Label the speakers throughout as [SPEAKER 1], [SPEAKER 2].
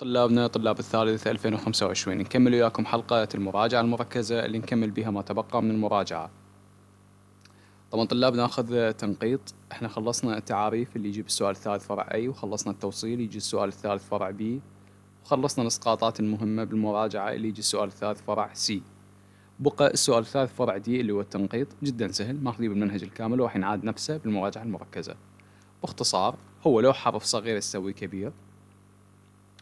[SPEAKER 1] طلابنا طلاب الثالث 2025 نكمل وياكم حلقة المراجعة المركزة اللي نكمل بها ما تبقى من المراجعة طبعا طلاب ناخذ تنقيط احنا خلصنا التعاريف اللي يجيب السؤال الثالث فرع أي وخلصنا التوصيل يجي السؤال الثالث فرع بي وخلصنا الإسقاطات المهمة بالمراجعة اللي يجي السؤال الثالث فرع سي بقى السؤال الثالث فرع دي اللي هو التنقيط جدا سهل ماخذيه بالمنهج الكامل وراح ينعاد نفسه بالمراجعة المركزة باختصار هو لو حرف صغير يسوي كبير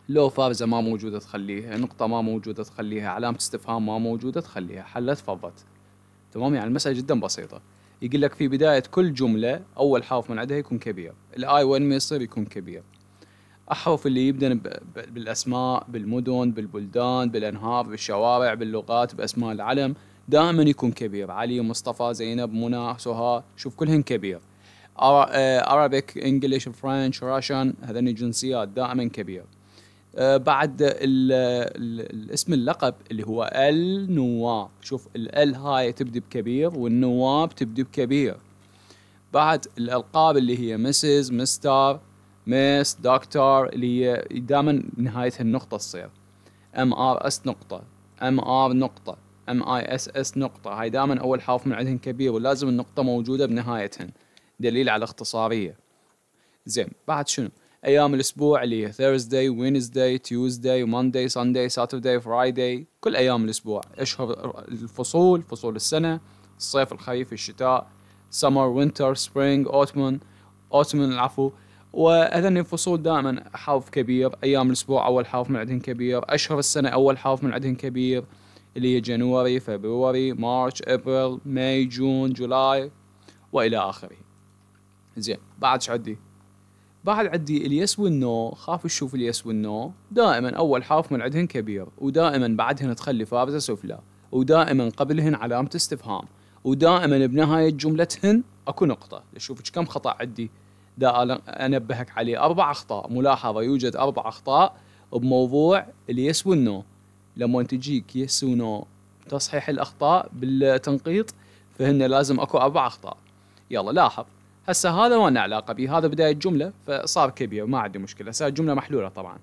[SPEAKER 1] لو فارزه ما موجوده تخليها نقطه ما موجوده تخليها علامه استفهام ما موجوده تخليها حلت فضت تمام يعني المساله جدا بسيطه يقول لك في بدايه كل جمله اول حرف من عندها يكون كبير الاي وين ما يصير يكون كبير احرف اللي يبدأ بالاسماء بالمدن بالبلدان بالانهار بالشوارع باللغات باسماء العلم دائما يكون كبير علي مصطفى زينب منى سهى شوف كلهن كبير آه، Arabic, English, French, Russian هذني جنسيات دائما كبير آه، بعد ال اسم اللقب اللي هو النواب شوف ال هاي تبدي بكبير والنواب تبدي بكبير بعد الالقاب اللي هي مسز مستر مس دكتور اللي هي دائما نهايتها النقطه تصير ام ار اس نقطه ام ار نقطه ام اي اس اس نقطه هاي دائما اول حرف من عندهن كبير ولازم النقطه موجوده بنهايتهن دليل على اختصاريه زين بعد شنو ايام الاسبوع اللي هي ثيرزداي وينزداي تيوزداي مانداي سانداي ساترداي فرايداي كل ايام الاسبوع اشهر الفصول فصول السنه الصيف الخريف الشتاء سمر وينتر Spring, اوتمن اوتمن العفو وهذن الفصول دائما حرف كبير ايام الاسبوع اول حرف من عندهم كبير اشهر السنه اول حرف من عندهم كبير اللي هي جانوري فبروري مارش ابريل ماي جون جولاي والى اخره زين بعد شو عندي بعد عندي اليس والنو خاف تشوف اليس والنو دائما اول حرف من عندهن كبير ودائما بعدهن تخلي فارزه سفلى ودائما قبلهن علامه استفهام ودائما بنهايه جملتهن اكو نقطه شوف كم خطا عندي دا انبهك عليه اربع اخطاء ملاحظه يوجد اربع اخطاء بموضوع اليس والنو لما تجيك يس ونو تصحيح الاخطاء بالتنقيط فهن لازم اكو اربع اخطاء يلا لاحظ هسه هذا ما لنا علاقه به هذا بدايه جمله فصار كبير ما عندي مشكله هسه الجمله محلوله طبعا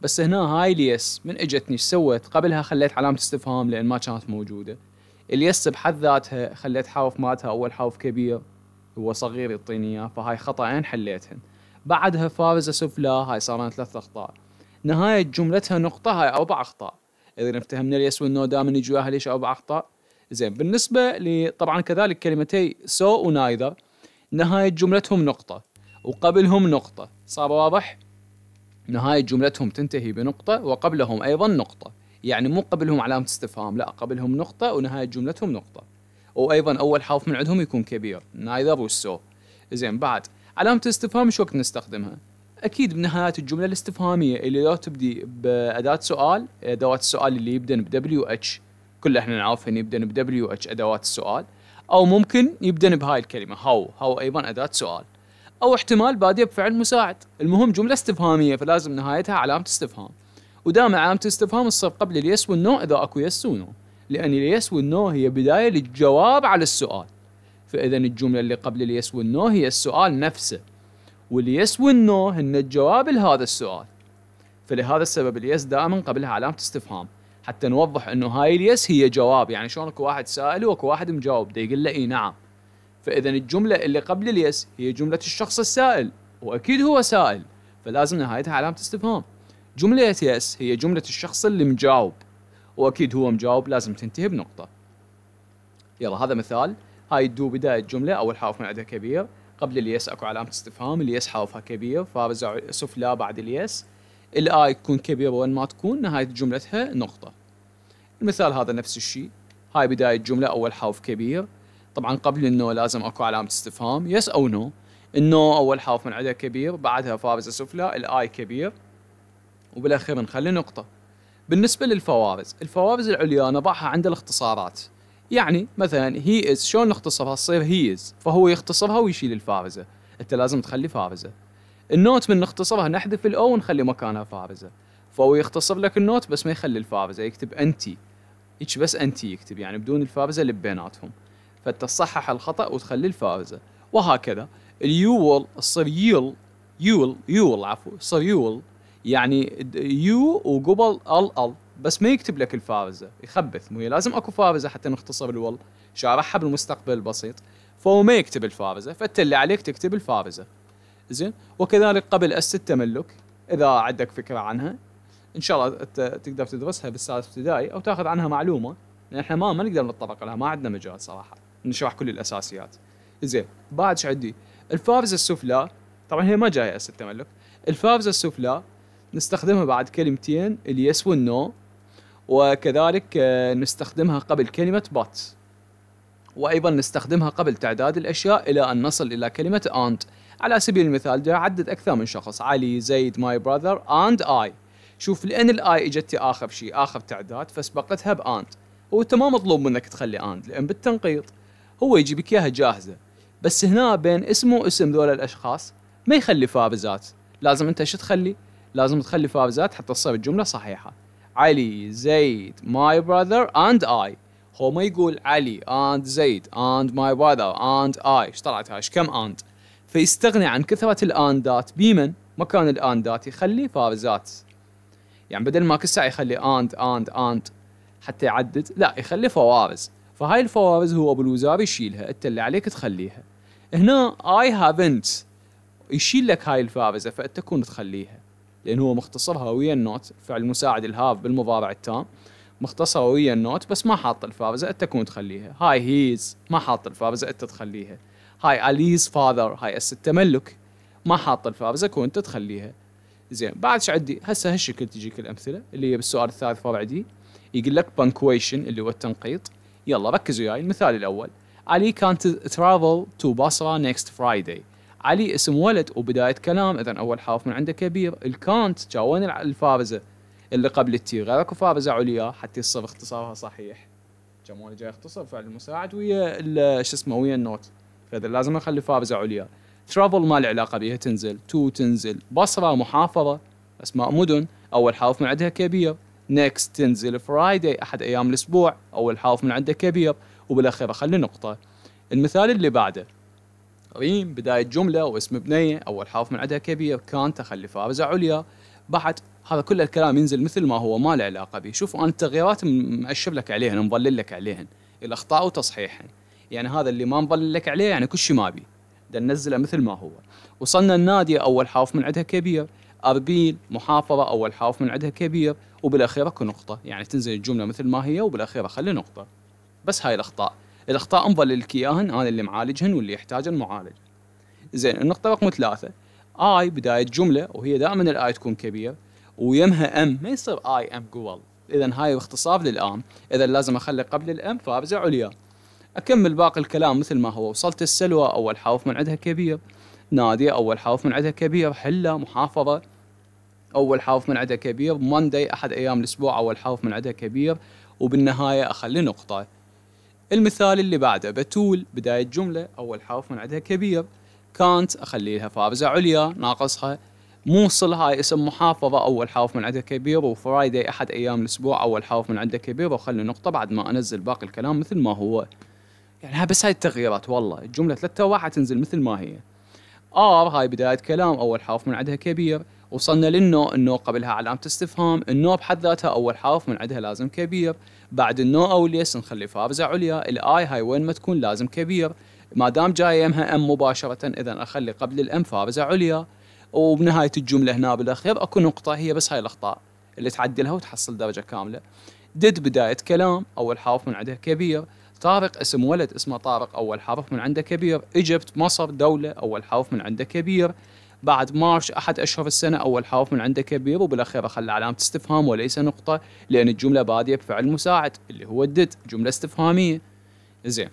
[SPEAKER 1] بس هنا هاي اليس من اجتني ايش سوت؟ قبلها خليت علامه استفهام لان ما كانت موجوده. اليس بحد ذاتها خليت حرف مالتها اول حرف كبير هو صغير يعطيني اياه فهاي خطأين حليتهن. بعدها فارزه سفلى هاي صارن ثلاث اخطاء. نهايه جملتها نقطه هاي اربع اخطاء. اذا افتهمنا اليس والنو دائما يجوا ليش اربع اخطاء؟ زين بالنسبه لي طبعا كذلك كلمتي سو ونايذر نهاية جملتهم نقطة وقبلهم نقطة صار واضح؟ نهاية جملتهم تنتهي بنقطة وقبلهم أيضا نقطة يعني مو قبلهم علامة استفهام لا قبلهم نقطة ونهاية جملتهم نقطة وأيضا أول حرف من عندهم يكون كبير نايذر والسو زين بعد علامة الاستفهام شو وقت نستخدمها؟ اكيد بنهايات الجمله الاستفهاميه اللي لو تبدي باداه سؤال ادوات السؤال اللي يبدأ ب WH كل احنا نعرف ان يبدا ب WH ادوات السؤال أو ممكن يبدأ بهاي الكلمة هاو هاو أيضا أداة سؤال أو احتمال بادية بفعل مساعد المهم جملة استفهامية فلازم نهايتها علامة استفهام ودائما علامة استفهام الصف قبل اليس والنو إذا أكو يس ونو لأن اليس والنو هي بداية للجواب على السؤال فإذا الجملة اللي قبل اليس والنو هي السؤال نفسه واليس والنو هن الجواب لهذا السؤال فلهذا السبب اليس دائما قبلها علامة استفهام حتى نوضح انه هاي اليس هي جواب يعني شلون اكو واحد سائل واكو واحد مجاوب دا يقول له اي نعم فاذا الجمله اللي قبل اليس هي جمله الشخص السائل واكيد هو سائل فلازم نهايتها علامه استفهام جمله يس هي جمله الشخص اللي مجاوب واكيد هو مجاوب لازم تنتهي بنقطه يلا هذا مثال هاي الدو بدايه جمله اول حرف من عندها كبير قبل اليس اكو علامه استفهام اليس حرفها كبير فارزع سفلى بعد اليس الاي تكون كبيره وين ما تكون نهايه جملتها نقطه المثال هذا نفس الشيء هاي بداية جملة أول حرف كبير طبعا قبل انه لازم اكو علامة استفهام يس او نو النو اول حرف من عدها كبير بعدها فارزة سفلى الاي كبير وبالاخير نخلي نقطة بالنسبة للفوارز الفوارز العليا نضعها عند الاختصارات يعني مثلا هي از شلون نختصرها تصير هي از فهو يختصرها ويشيل الفارزة انت لازم تخلي فارزة النوت من نختصرها نحذف الاو ونخلي مكانها فارزة فهو يختصر لك النوت بس ما يخلي الفارزة يكتب انتي هيك بس انت يكتب يعني بدون الفارزه اللي بيناتهم فانت تصحح الخطا وتخلي الفارزه وهكذا اليول تصير يول يول يول عفوا تصير يول يعني يو وقبل ال ال بس ما يكتب لك الفارزه يخبث مو لازم اكو فارزه حتى نختصر الول شارحها بالمستقبل البسيط فهو ما يكتب الفارزه فانت اللي عليك تكتب الفارزه زين وكذلك قبل اس التملك اذا عندك فكره عنها ان شاء الله تقدر تدرسها بالسادس ابتدائي او تاخذ عنها معلومه لان احنا ما ما نقدر نتطرق لها ما عندنا مجال صراحه نشرح كل الاساسيات زين بعد شو عندي الفارزه السفلى طبعا هي ما جايه هسه التملك الفارزه السفلى نستخدمها بعد كلمتين اليس والنو وكذلك آه، نستخدمها قبل كلمه بات وايضا نستخدمها قبل تعداد الاشياء الى ان نصل الى كلمه اند على سبيل المثال عدد اكثر من شخص علي زيد ماي براذر اند اي شوف لان الاي اجتي اخر شيء اخر تعداد فسبقتها باند هو انت ما مطلوب منك تخلي اند لان بالتنقيط هو يجيبك اياها جاهزه بس هنا بين اسمه واسم ذول الاشخاص ما يخلي فابزات لازم انت شو تخلي لازم تخلي فابزات حتى تصير الجمله صحيحه علي زيد ماي براذر اند اي هو ما يقول علي اند زيد اند ماي براذر اند اي ايش طلعت هاش كم اند فيستغني عن كثره الاندات بيمن مكان الاندات يخلي فارزات يعني بدل ما كل ساعه يخلي اند اند اند حتى يعدد لا يخلي فوارز فهاي الفوارز هو ابو الوزاري يشيلها انت اللي عليك تخليها هنا اي هافنت يشيل لك هاي الفارزه فانت تكون تخليها لان هو مختصرها ويا النوت فعل مساعد الهاف بالمضارع التام مختصرها ويا النوت بس ما حاط الفارزة انت تكون تخليها هاي هيز ما حاط الفارزة انت تخليها هاي اليز فاذر هاي اس التملك ما حاط الفارزة كون انت تخليها زين بعد عندي هسه هالشكل تجيك الامثله اللي هي بالسؤال الثالث فرع دي يقول لك بانكويشن اللي هو التنقيط يلا ركزوا وياي المثال الاول علي كان ترافل تو بصره نيكست فرايداي علي اسم ولد وبدايه كلام اذا اول حرف من عنده كبير الكانت جا وين الفارزه اللي قبل التي غير اكو فارزه عليا حتى يصير اختصارها صحيح جمال جاي يختصر فعل المساعد ويا شو اسمه ويا النوت فاذا لازم اخلي فارزه عليا ترافل ما له علاقه بها تنزل تو تنزل بصره محافظه اسماء مدن اول حرف من عندها كبير نكست تنزل فرايداي احد ايام الاسبوع اول حرف من عندها كبير وبالاخير اخلي نقطه المثال اللي بعده ريم بداية جملة واسم بنية أول حرف من عندها كبير كان تخلي فارزة عليا بعد هذا كل الكلام ينزل مثل ما هو ما له علاقة به شوفوا أنا التغييرات مأشر لك عليهن مظلل لك عليهن الأخطاء وتصحيحهن يعني هذا اللي ما مظلل لك عليه يعني كل شيء ما بي بدنا ننزله مثل ما هو وصلنا النادي أول حاف من عندها كبير اربيل محافظه اول حاف من عندها كبير وبالاخير اكو نقطه يعني تنزل الجمله مثل ما هي وبالاخير اخلي نقطه بس هاي الاخطاء الاخطاء انظل لك اياهن انا اللي معالجهن واللي يحتاج المعالج زين النقطه رقم ثلاثه اي بدايه جمله وهي دائما الاي تكون كبير ويمها ام ما يصير اي ام جوال اذا هاي باختصار للام اذا لازم اخلي قبل الام فارجع عليا اكمل باقي الكلام مثل ما هو وصلت السلوى اول حاوف من عندها كبير نادي اول حاوف من عندها كبير حله محافظه اول حاوف من عندها كبير موندي احد ايام الاسبوع اول حاوف من عندها كبير وبالنهايه اخلي نقطه المثال اللي بعده بتول بدايه جمله اول حرف من عندها كبير كانت اخلي لها فارزه عليا ناقصها موصل هاي اسم محافظة أول حرف من عندها كبير وفرايدي أحد أيام الأسبوع أول حرف من عندها كبير وخلي نقطة بعد ما أنزل باقي الكلام مثل ما هو يعني بس هاي التغييرات والله الجمله ثلاثة واحد تنزل مثل ما هي ار هاي بدايه كلام اول حرف من عندها كبير وصلنا للنو النو قبلها علامه استفهام النو بحد ذاتها اول حرف من عندها لازم كبير بعد النو او اليس نخلي فارزه عليا الاي هاي وين ما تكون لازم كبير ما دام جايه يمها ام مباشره اذا اخلي قبل الام فارزه عليا وبنهايه الجمله هنا بالاخير اكو نقطه هي بس هاي الاخطاء اللي تعدلها وتحصل درجه كامله دد بدايه كلام اول حرف من عندها كبير طارق اسم ولد اسمه طارق اول حرف من عنده كبير ايجبت مصر دوله اول حرف من عنده كبير بعد مارش احد اشهر السنه اول حرف من عنده كبير وبالاخير خلى علامه استفهام وليس نقطه لان الجمله باديه بفعل مساعد اللي هو الدد جمله استفهاميه زين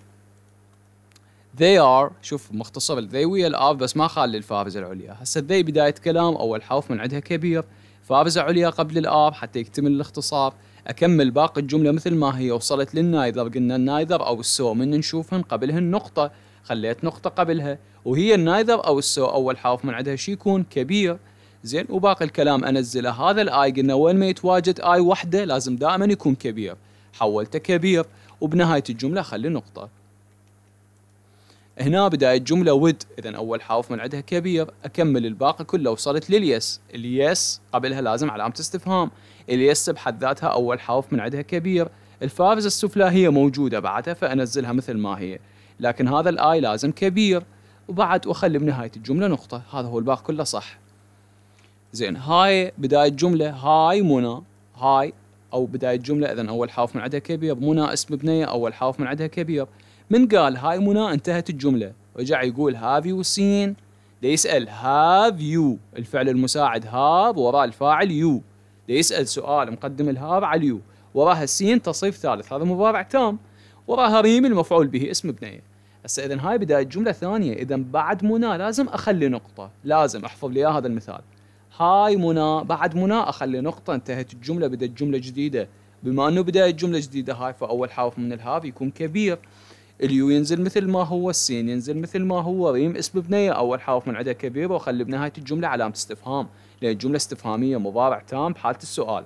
[SPEAKER 1] they are شوف مختصر they ويا الار بس ما خال الفارزه العليا هسه they بدايه كلام اول حرف من عندها كبير فارزه عليا قبل الار حتى يكتمل الاختصار اكمل باقي الجمله مثل ما هي وصلت للنايذر قلنا النايذر او السو من نشوفهن قبلهن نقطه خليت نقطه قبلها وهي النايذر او السو اول حرف من عندها شي يكون كبير زين وباقي الكلام انزله هذا الاي قلنا وين ما يتواجد اي وحده لازم دائما يكون كبير حولته كبير وبنهايه الجمله خلي نقطه هنا بداية جملة ود إذا أول حرف من عندها كبير أكمل الباقي كله وصلت لليس اليس قبلها لازم علامة استفهام اليس بحد ذاتها أول حرف من عندها كبير الفارز السفلى هي موجودة بعدها فأنزلها مثل ما هي لكن هذا الآي لازم كبير وبعد وأخلي بنهاية الجملة نقطة هذا هو الباقي كله صح زين هاي بداية جملة هاي منى هاي أو بداية جملة إذا أول حرف من عندها كبير منى اسم بنية أول حرف من عندها كبير من قال هاي منى انتهت الجملة رجع يقول هاف يو سين ليسأل هاف يو الفعل المساعد هاف وراء الفاعل يو ليسأل سؤال مقدم الهاف على اليو وراها السين تصريف ثالث هذا مضارع تام وراها ريم المفعول به اسم بنيه هسه اذا هاي بدايه جمله ثانيه اذا بعد منى لازم اخلي نقطه لازم احفظ لي هذا المثال هاي منى بعد منى اخلي نقطه انتهت الجمله بدات جمله جديده بما انه بدايه جمله جديده هاي فاول حرف من الهاف يكون كبير اليو ينزل مثل ما هو السين ينزل مثل ما هو ريم اسم بنيه اول حرف من عندها كبيره وخلي بنهايه الجمله علامه استفهام لان الجمله استفهاميه مضارع تام بحاله السؤال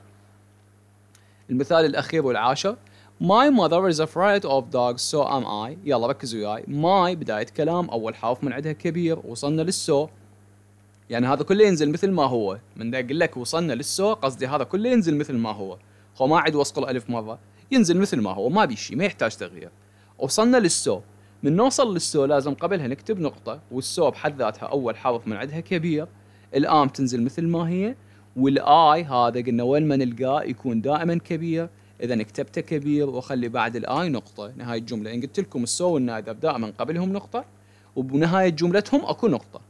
[SPEAKER 1] المثال الاخير والعاشر My mother is afraid of dogs so am I يلا ركزوا وياي my بداية كلام أول حرف من عندها كبير وصلنا للسو يعني هذا كله ينزل مثل ما هو من ذا أقول لك وصلنا للسو قصدي هذا كله ينزل مثل ما هو هو ما عد وصق الألف مرة ينزل مثل ما هو ما بيشي ما يحتاج تغيير وصلنا للسو من نوصل للسو لازم قبلها نكتب نقطة والسو بحد ذاتها أول حرف من عندها كبير الآم تنزل مثل ما هي والآي هذا قلنا وين ما نلقاه يكون دائما كبير إذا كتبته كبير وأخلي بعد الآي نقطة نهاية الجملة إن قلت لكم السو والنايدة دائما قبلهم نقطة وبنهاية جملتهم أكو نقطة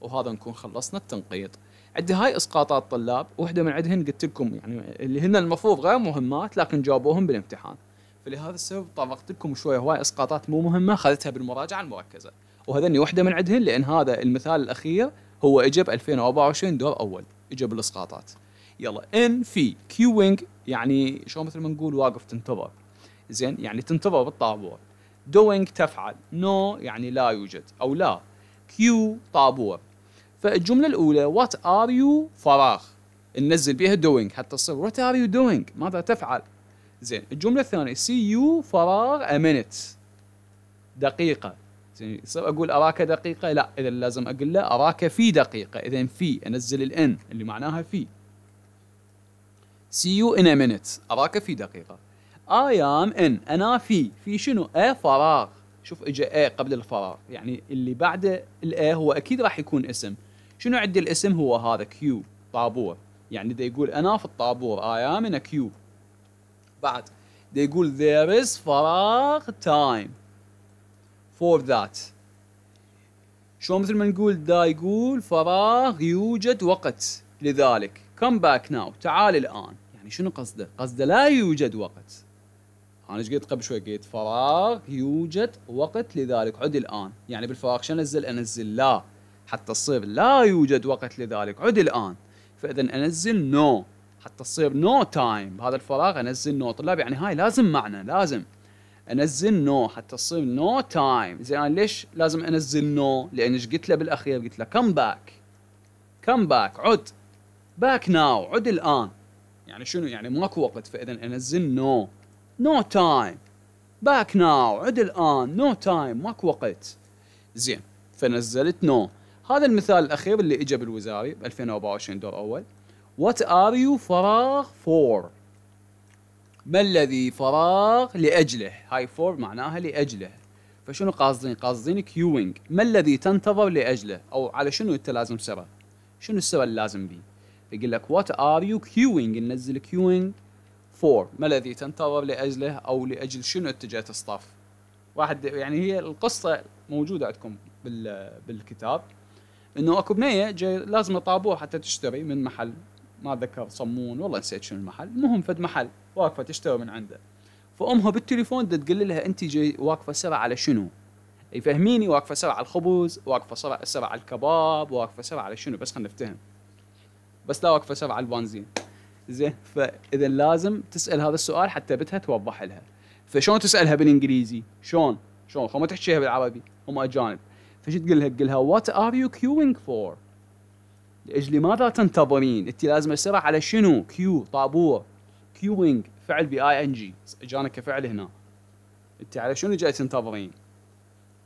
[SPEAKER 1] وهذا نكون خلصنا التنقيط عند هاي اسقاطات طلاب واحده من عندهن قلت لكم يعني اللي هن المفروض غير مهمات لكن جابوهم بالامتحان فلهذا السبب طبقت لكم شويه هواي اسقاطات مو مهمه خذتها بالمراجعه المركزه وهذني وحده من عندهن لان هذا المثال الاخير هو اجى ب 2024 دور اول اجى بالاسقاطات يلا ان في كيوينج يعني شو مثل ما نقول واقف تنتظر زين يعني تنتظر بالطابور دوينج تفعل نو no يعني لا يوجد او لا كيو طابور فالجمله الاولى وات ار يو فراغ ننزل بها دوينج حتى تصير وات ار يو دوينج ماذا تفعل زين الجمله الثانيه سي يو فراغ امينت دقيقه زين يصير اقول اراك دقيقه لا اذا لازم اقول له اراك في دقيقه اذا في انزل الان اللي معناها في سي يو ان ا مينيت اراك في دقيقه اي ام ان انا في في شنو ا فراغ شوف اجى ا قبل الفراغ يعني اللي بعد الا هو اكيد راح يكون اسم شنو عندي الاسم هو هذا كيو طابور يعني دا يقول انا في الطابور اي ام ان كيو بعد دي يقول there is فراغ time for that شو مثل ما نقول دا يقول فراغ يوجد وقت لذلك come back now تعال الآن يعني شنو قصده قصده لا يوجد وقت أنا ايش قلت قبل شوي قلت فراغ يوجد وقت لذلك عد الآن يعني بالفراغ شو أنزل أنزل لا حتى تصير لا يوجد وقت لذلك عد الآن فإذا أنزل no حتى تصير نو تايم بهذا الفراغ انزل نو طلاب يعني هاي لازم معنى لازم انزل نو حتى تصير نو تايم زين انا ليش لازم انزل نو لان ايش قلت له بالاخير قلت له كم باك كم باك عد باك ناو عد الان يعني شنو يعني ماكو وقت فاذا انزل نو نو تايم باك ناو عد الان نو تايم ماكو وقت زين فنزلت نو هذا المثال الاخير اللي اجى بالوزاري ب 2024 دور اول What are you فراغ for ما الذي فراغ لأجله هاي فور معناها لأجله فشنو قاصدين قاصدين كيوينج ما الذي تنتظر لأجله أو على شنو أنت لازم سرى شنو السرى اللي لازم به؟ يقول لك what are you queuing ننزل queuing for ما الذي تنتظر لأجله أو لأجل شنو اتجهت الصف واحد يعني هي القصة موجودة عندكم بالكتاب انه اكو بنيه لازم طابوه حتى تشتري من محل ما اتذكر صمون والله نسيت شنو المحل المهم فد محل واقفه تشتري من عنده فامها بالتليفون تقول لها انت جاي واقفه سرعة على شنو يفهميني واقفه سرعة على الخبز واقفه سرعة على الكباب واقفه سرعة على شنو بس خلينا نفتهم بس لا واقفه سرعة على البنزين زين فاذا لازم تسال هذا السؤال حتى بتها توضح لها فشلون تسالها بالانجليزي شلون شلون ما تحكيها بالعربي هم اجانب فشو تقول لها تقول لها وات ار يو كيوينج فور لاجل ماذا تنتظرين؟ انت لازم اسرع على شنو؟ كيو طابور كيوينج فعل بي اي ان جي اجانا كفعل هنا انت على شنو جاي تنتظرين؟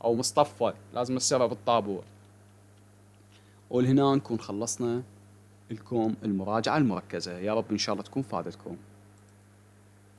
[SPEAKER 1] او مصطفى لازم اسرع بالطابور ولهنا نكون خلصنا لكم المراجعة المركزة يا رب إن شاء الله تكون فادتكم